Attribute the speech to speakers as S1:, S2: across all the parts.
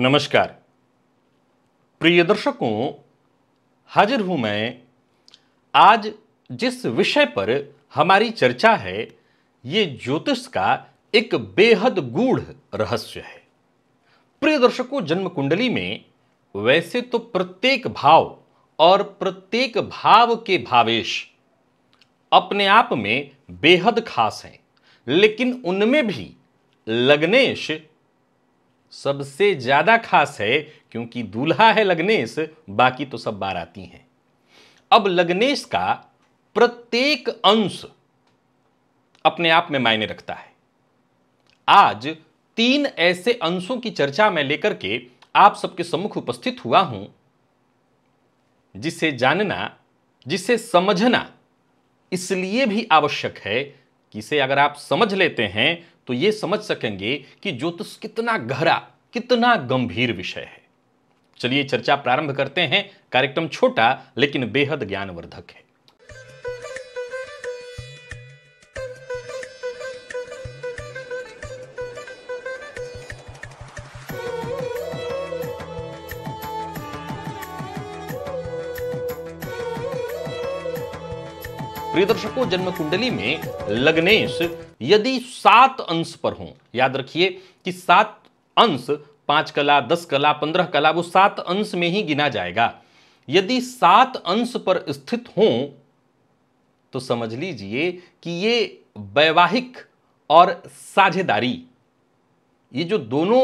S1: नमस्कार प्रिय दर्शकों हाजिर हूं मैं आज जिस विषय पर हमारी चर्चा है ये ज्योतिष का एक बेहद गूढ़ रहस्य है प्रिय दर्शकों जन्म कुंडली में वैसे तो प्रत्येक भाव और प्रत्येक भाव के भावेश अपने आप में बेहद खास हैं लेकिन उनमें भी लग्नेश सबसे ज़्यादा खास है क्योंकि दूल्हा है लग्नेश बाकी तो सब बाराती हैं अब लग्नेश का प्रत्येक अंश अपने आप में मायने रखता है आज तीन ऐसे अंशों की चर्चा में लेकर के आप सबके सम्मुख उपस्थित हुआ हूं जिसे जानना जिसे समझना इसलिए भी आवश्यक है कि इसे अगर आप समझ लेते हैं तो ये समझ सकेंगे कि ज्योतिष कितना गहरा कितना गंभीर विषय है चलिए चर्चा प्रारंभ करते हैं कार्यक्रम छोटा लेकिन बेहद ज्ञानवर्धक है प्रिय दर्शकों जन्म कुंडली में लग्नेश यदि सात अंश पर हो याद रखिए कि सात अंश पांच कला दस कला पंद्रह कला वो सात अंश में ही गिना जाएगा यदि सात अंश पर स्थित हो तो समझ लीजिए कि ये वैवाहिक और साझेदारी ये जो दोनों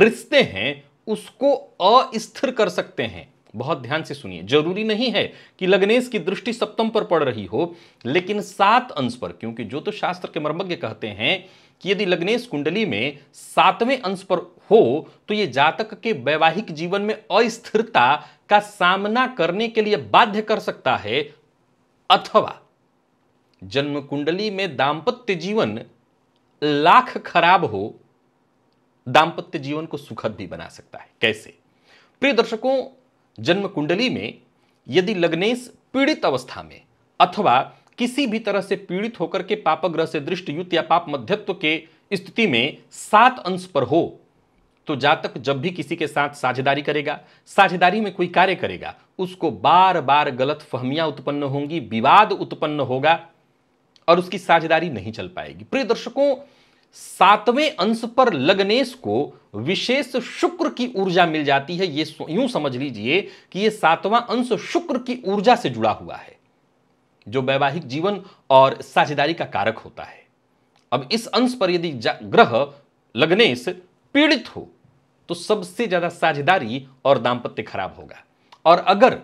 S1: रिश्ते हैं उसको अस्थिर कर सकते हैं बहुत ध्यान से सुनिए जरूरी नहीं है कि लग्नेश की दृष्टि सप्तम पर पड़ रही हो लेकिन सात अंश पर क्योंकि जो तो शास्त्र के मर्मज्ञ कहते हैं कि यदि लग्नेश कुंडली में सातवें अंश पर हो तो ये जातक के वैवाहिक जीवन में अस्थिरता का सामना करने के लिए बाध्य कर सकता है अथवा जन्म कुंडली में दाम्पत्य जीवन लाख खराब हो दाम्पत्य जीवन को सुखद भी बना सकता है कैसे प्रिय दर्शकों जन्म कुंडली में यदि लग्नेश पीड़ित अवस्था में अथवा किसी भी तरह से पीड़ित होकर के पापग्रह से दृष्ट युत या पाप मध्यत्व के स्थिति में सात अंश पर हो तो जातक जब भी किसी के साथ साझेदारी करेगा साझेदारी में कोई कार्य करेगा उसको बार बार गलत फहमियां उत्पन्न होंगी विवाद उत्पन्न होगा और उसकी साझेदारी नहीं चल पाएगी प्रिय दर्शकों सातवें अंश पर लग्नेश को विशेष शुक्र की ऊर्जा मिल जाती है ये यूं समझ लीजिए कि यह सातवां अंश शुक्र की ऊर्जा से जुड़ा हुआ है जो वैवाहिक जीवन और साझेदारी का कारक होता है अब इस अंश पर यदि ग्रह लग्नेश पीड़ित हो तो सबसे ज्यादा साझेदारी और दाम्पत्य खराब होगा और अगर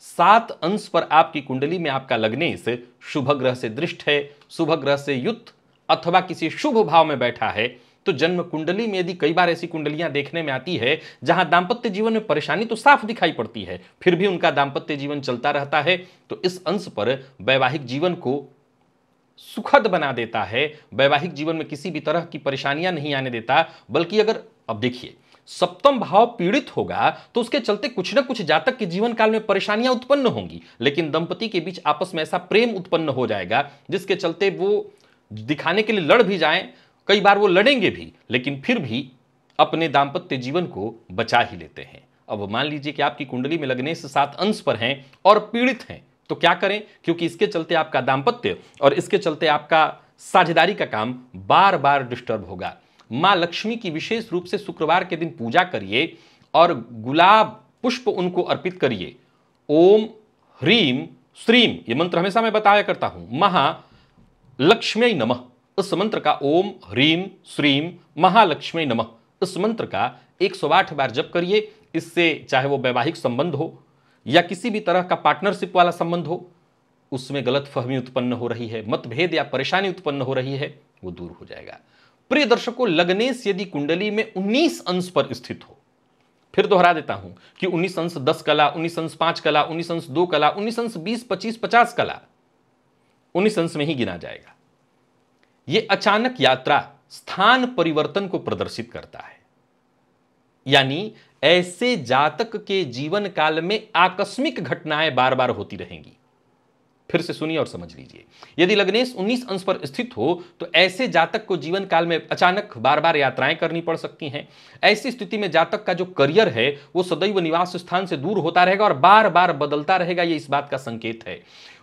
S1: सात अंश पर आपकी कुंडली में आपका लग्नेश शुभ ग्रह से दृष्ट है शुभ ग्रह से युद्ध अथवा किसी शुभ भाव में बैठा है तो जन्म कुंडली में यदि कई बार ऐसी कुंडलियां देखने में आती है जहां दाम्पत्य जीवन में परेशानी तो साफ दिखाई पड़ती है फिर भी उनका दाम्पत्य जीवन चलता रहता है तो इस अंश पर वैवाहिक जीवन को सुखद बना देता है वैवाहिक जीवन में किसी भी तरह की परेशानियां नहीं आने देता बल्कि अगर अब देखिए सप्तम भाव पीड़ित होगा तो उसके चलते कुछ ना कुछ जातक के जीवन काल में परेशानियां उत्पन्न होंगी लेकिन दंपति के बीच आपस में ऐसा प्रेम उत्पन्न हो जाएगा जिसके चलते वो दिखाने के लिए लड़ भी जाएं कई बार वो लड़ेंगे भी लेकिन फिर भी अपने दाम्पत्य जीवन को बचा ही लेते हैं अब मान लीजिए कि आपकी कुंडली में लगने से सात अंश पर हैं और पीड़ित हैं तो क्या करें क्योंकि इसके चलते आपका दाम्पत्य और इसके चलते आपका साझेदारी का काम बार बार डिस्टर्ब होगा माँ लक्ष्मी की विशेष रूप से शुक्रवार के दिन पूजा करिए और गुलाब पुष्प उनको अर्पित करिए ओम ह्रीम श्रीम ये मंत्र हमेशा मैं बताया करता हूं महा लक्ष्मी नमः इस मंत्र का ओम ह्रीम श्रीम महालक्ष्मी नमः इस मंत्र का 108 बार जप करिए इससे चाहे वो वैवाहिक संबंध हो या किसी भी तरह का पार्टनरशिप वाला संबंध हो उसमें गलत फहमी उत्पन्न हो रही है मतभेद या परेशानी उत्पन्न हो रही है वो दूर हो जाएगा प्रिय दर्शकों लग्नेश यदि कुंडली में उन्नीस अंश पर स्थित हो फिर दोहरा देता हूं कि उन्नीस अंश दस कला उन्नीस अंश पांच कला उन्नीस अंश दो कला उन्नीस अंश बीस पच्चीस पचास कला उन्नीस अंश में ही गिना जाएगा यह अचानक यात्रा स्थान परिवर्तन को प्रदर्शित करता है यानी ऐसे जातक के जीवन काल में आकस्मिक घटनाएं बार बार होती रहेंगी फिर से सुनिए और समझ लीजिए यदि लग्नेश 19 अंश पर स्थित हो तो ऐसे जातक को जीवन काल में अचानक बार बार यात्राएं करनी पड़ सकती हैं ऐसी स्थिति में जातक का जो करियर है वो सदैव निवास स्थान से दूर होता रहेगा और बार बार बदलता रहेगा ये इस बात का संकेत है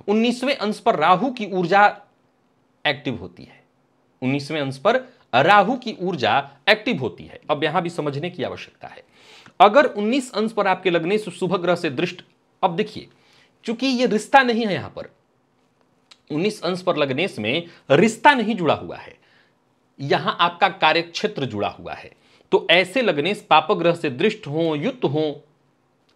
S1: उन्नीसवें अंश पर राहु की ऊर्जा एक्टिव होती है उन्नीसवें अंश पर राहु की ऊर्जा एक्टिव होती है अब यहां भी समझने की आवश्यकता है अगर 19 अंश पर आपके लगने शुभ ग्रह से दृष्ट अब देखिए चूंकि ये रिश्ता नहीं है यहां पर उन्नीस अंश पर लगने में रिश्ता नहीं जुड़ा हुआ है यहां आपका कार्य क्षेत्र जुड़ा हुआ है तो ऐसे लगने ग्रह से दृष्ट हो युक्त हो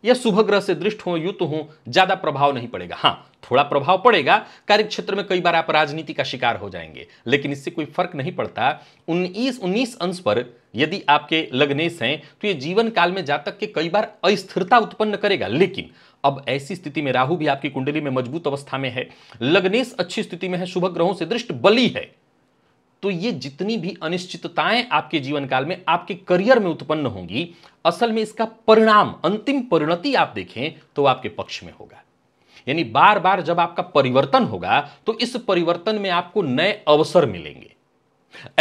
S1: या शुभ ग्रह से दृष्ट हो युक्त हो ज्यादा प्रभाव नहीं पड़ेगा हाँ थोड़ा प्रभाव पड़ेगा कार्य क्षेत्र में कई बार आप राजनीति का शिकार हो जाएंगे लेकिन इससे कोई फर्क नहीं पड़ता उन्नीस उन्नीस अंश पर यदि आपके लग्नेश हैं तो ये जीवन काल में जातक के कई बार अस्थिरता उत्पन्न करेगा लेकिन अब ऐसी स्थिति में राहु भी आपकी कुंडली में मजबूत अवस्था में है लग्नेश अच्छी स्थिति में है शुभ ग्रहों से दृष्ट बली है तो ये जितनी भी अनिश्चितताएं आपके जीवन काल में आपके करियर में उत्पन्न होंगी असल में इसका परिणाम अंतिम परिणति आप देखें तो आपके पक्ष में होगा यानी बार बार जब आपका परिवर्तन होगा तो इस परिवर्तन में आपको नए अवसर मिलेंगे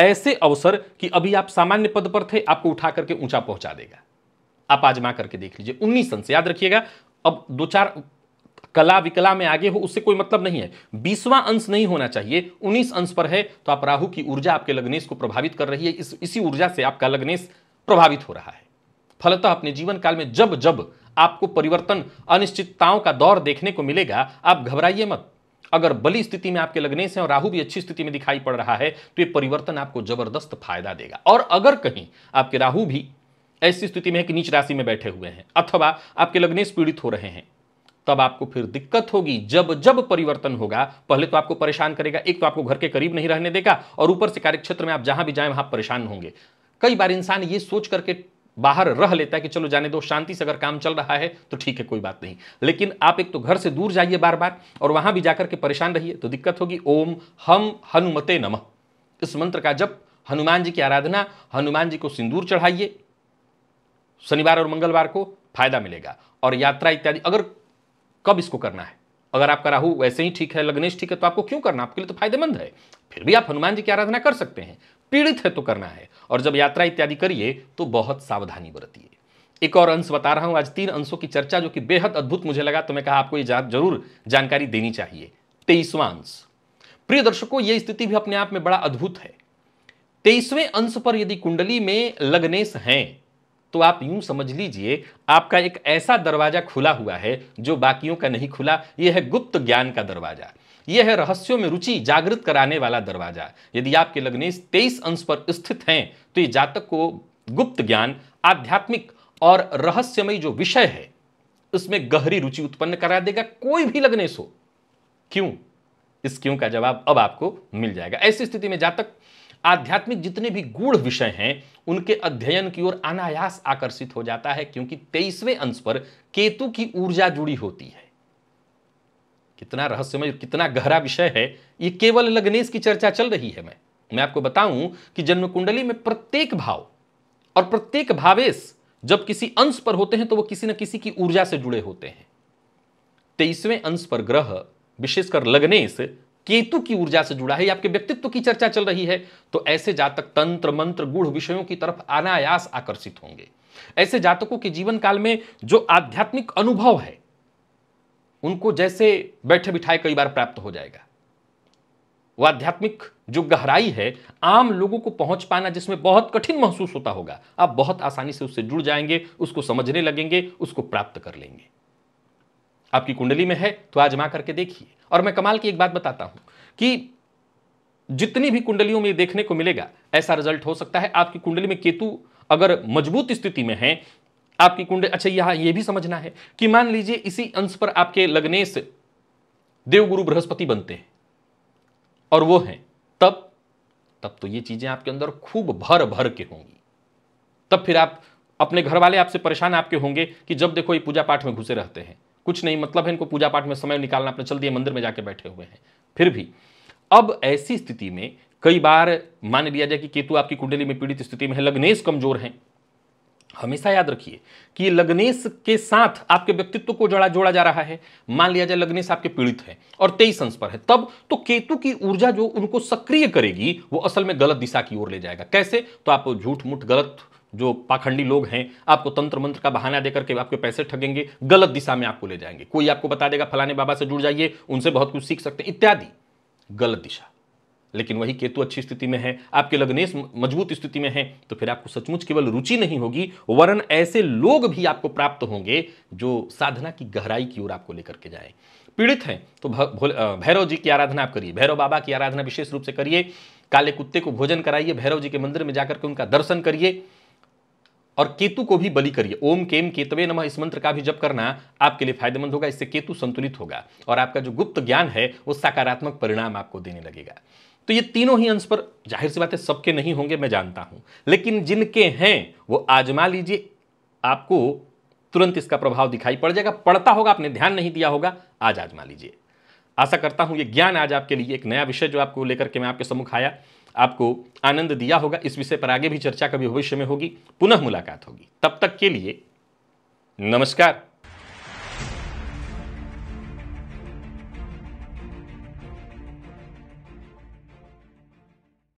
S1: ऐसे अवसर कि अभी आप सामान्य पद पर थे आपको उठा करके ऊंचा पहुंचा देगा आप आजमा करके देख लीजिए उन्नीस सन से याद रखिएगा अब दो चार कला विकला में आगे हो उससे कोई मतलब नहीं है बीसवां अंश नहीं होना चाहिए उन्नीस अंश पर है तो आप राहु की ऊर्जा आपके लग्नेश को प्रभावित कर रही है इस इसी ऊर्जा से आपका लग्नेश प्रभावित हो रहा है फलतः अपने जीवन काल में जब जब आपको परिवर्तन अनिश्चितताओं का दौर देखने को मिलेगा आप घबराइए मत अगर बली स्थिति में आपके लगने से और राहु भी अच्छी स्थिति में दिखाई पड़ रहा है तो ये परिवर्तन आपको जबरदस्त फायदा देगा और अगर कहीं आपके राहु भी ऐसी स्थिति में है कि नीच राशि में बैठे हुए हैं अथवा आपके लग्नेश पीड़ित हो रहे हैं तब आपको फिर दिक्कत होगी जब जब परिवर्तन होगा पहले तो आपको परेशान करेगा एक तो आपको घर के करीब नहीं रहने देगा और ऊपर से कार्यक्षेत्र में आप जहां भी जाएं वहां परेशान होंगे कई बार इंसान ये सोच करके बाहर रह लेता है कि चलो जाने दो शांति से अगर काम चल रहा है तो ठीक है कोई बात नहीं लेकिन आप एक तो घर से दूर जाइए बार बार और वहां भी जाकर के परेशान रहिए तो दिक्कत होगी ओम हम हनुमते नमः इस मंत्र का जब हनुमान जी की आराधना हनुमान जी को सिंदूर चढ़ाइए शनिवार और मंगलवार को फायदा मिलेगा और यात्रा इत्यादि अगर कब इसको करना है अगर आपका राहु वैसे ही ठीक है लग्नेश ठीक है तो आपको क्यों करना आपके लिए तो फायदेमंद है फिर भी आप हनुमान जी की आराधना कर सकते हैं पीड़ित है तो करना है और जब यात्रा इत्यादि करिए तो बहुत सावधानी बरतिए एक और अंश बता रहा हूं आज तीन अंशों की चर्चा जो कि बेहद अद्भुत मुझे लगा तो मैं कहा आपको ये जा, जरूर जानकारी देनी चाहिए तेईसवां अंश प्रिय दर्शकों ये स्थिति भी अपने आप में बड़ा अद्भुत है तेईसवें अंश पर यदि कुंडली में लग्नेश हैं तो आप यूं समझ लीजिए आपका एक ऐसा दरवाज़ा खुला हुआ है जो बाकियों का नहीं खुला यह है गुप्त ज्ञान का दरवाज़ा यह है रहस्यों में रुचि जागृत कराने वाला दरवाज़ा यदि आपके लग्नेश तेईस अंश पर स्थित हैं तो ये जातक को गुप्त ज्ञान आध्यात्मिक और रहस्यमय जो विषय है उसमें गहरी रुचि उत्पन्न करा देगा कोई भी लग्नेश हो क्यों इस क्यों का जवाब अब आपको मिल जाएगा ऐसी स्थिति में जातक आध्यात्मिक जितने भी गूढ़ विषय हैं उनके अध्ययन की ओर अनायास आकर्षित हो जाता है क्योंकि तेईसवें अंश पर केतु की ऊर्जा जुड़ी होती है कितना रहस्यमय कितना गहरा विषय है ये केवल लग्नेश की चर्चा चल रही है मैं मैं आपको बताऊं कि जन्म कुंडली में प्रत्येक भाव और प्रत्येक भावेश जब किसी अंश पर होते हैं तो वह किसी न किसी की ऊर्जा से जुड़े होते हैं तेईसवें अंश पर ग्रह विशेषकर लग्नेश केतु की ऊर्जा से जुड़ा है या आपके व्यक्तित्व की चर्चा चल रही है तो ऐसे जातक तंत्र मंत्र गुढ़ विषयों की तरफ अनायास आकर्षित होंगे ऐसे जातकों के जीवन काल में जो आध्यात्मिक अनुभव है उनको जैसे बैठे बिठाए कई बार प्राप्त हो जाएगा वह आध्यात्मिक जो गहराई है आम लोगों को पहुंच पाना जिसमें बहुत कठिन महसूस होता होगा आप बहुत आसानी से उससे जुड़ जाएंगे उसको समझने लगेंगे उसको प्राप्त कर लेंगे आपकी कुंडली में है तो आजमा करके देखिए और मैं कमाल की एक बात बताता हूं कि जितनी भी कुंडलियों में देखने को मिलेगा ऐसा रिजल्ट हो सकता है आपकी कुंडली में केतु अगर मजबूत स्थिति में है आपकी कुंडली अच्छा यहाँ ये भी समझना है कि मान लीजिए इसी अंश पर आपके लगने से देवगुरु बृहस्पति बनते हैं और वो हैं तब तब तो ये चीजें आपके अंदर खूब भर भर के होंगी तब फिर आप अपने घर वाले आपसे परेशान आपके होंगे कि जब देखो ये पूजा पाठ में घुसे रहते हैं कुछ नहीं मतलब है इनको पूजा पाठ में समय निकालना अपने चल दिए मंदिर में जाके बैठे हुए हैं फिर भी अब ऐसी स्थिति में कई बार मान लिया जाए कि केतु आपकी कुंडली में पीड़ित स्थिति में है लग्नेश कमजोर हैं हमेशा याद रखिए कि लग्नेश के साथ आपके व्यक्तित्व को जोड़ा जोड़ा जा रहा है मान लिया जाए लग्नेश आपके पीड़ित है और तेईस अंश पर है तब तो केतु की ऊर्जा जो उनको सक्रिय करेगी वो असल में गलत दिशा की ओर ले जाएगा कैसे तो आप झूठ मूठ गलत जो पाखंडी लोग हैं आपको तंत्र मंत्र का बहाना देकर के आपके पैसे ठगेंगे गलत दिशा में आपको ले जाएंगे कोई आपको बता देगा फलाने बाबा से जुड़ जाइए उनसे बहुत कुछ सीख सकते हैं इत्यादि गलत दिशा लेकिन वही केतु अच्छी स्थिति में है आपके लग्नेश मजबूत स्थिति में है तो फिर आपको सचमुच केवल रुचि नहीं होगी वरन ऐसे लोग भी आपको प्राप्त होंगे जो साधना की गहराई की ओर आपको लेकर के जाए पीड़ित हैं तो भैरव जी की आराधना आप करिए भैरव बाबा की आराधना विशेष रूप से करिए काले कुत्ते को भोजन कराइए भैरव जी के मंदिर में जाकर के उनका दर्शन करिए और केतु को भी बलि करिए ओम केम केतवे नमः इस मंत्र का भी जप करना आपके लिए फायदेमंद होगा इससे केतु संतुलित होगा और आपका जो गुप्त ज्ञान है वो सकारात्मक परिणाम आपको देने लगेगा तो ये तीनों ही अंश पर जाहिर सी बात है सबके नहीं होंगे मैं जानता हूं लेकिन जिनके हैं वो आजमा लीजिए आपको तुरंत इसका प्रभाव दिखाई पड़ जाएगा पड़ता होगा आपने ध्यान नहीं दिया होगा आज आजमा लीजिए आशा करता हूं ये ज्ञान आज आपके लिए एक नया विषय जो आपको लेकर के मैं आपके सम्मुख आया आपको आनंद दिया होगा इस विषय पर आगे भी चर्चा कभी भविष्य में होगी पुनः मुलाकात होगी तब तक के लिए नमस्कार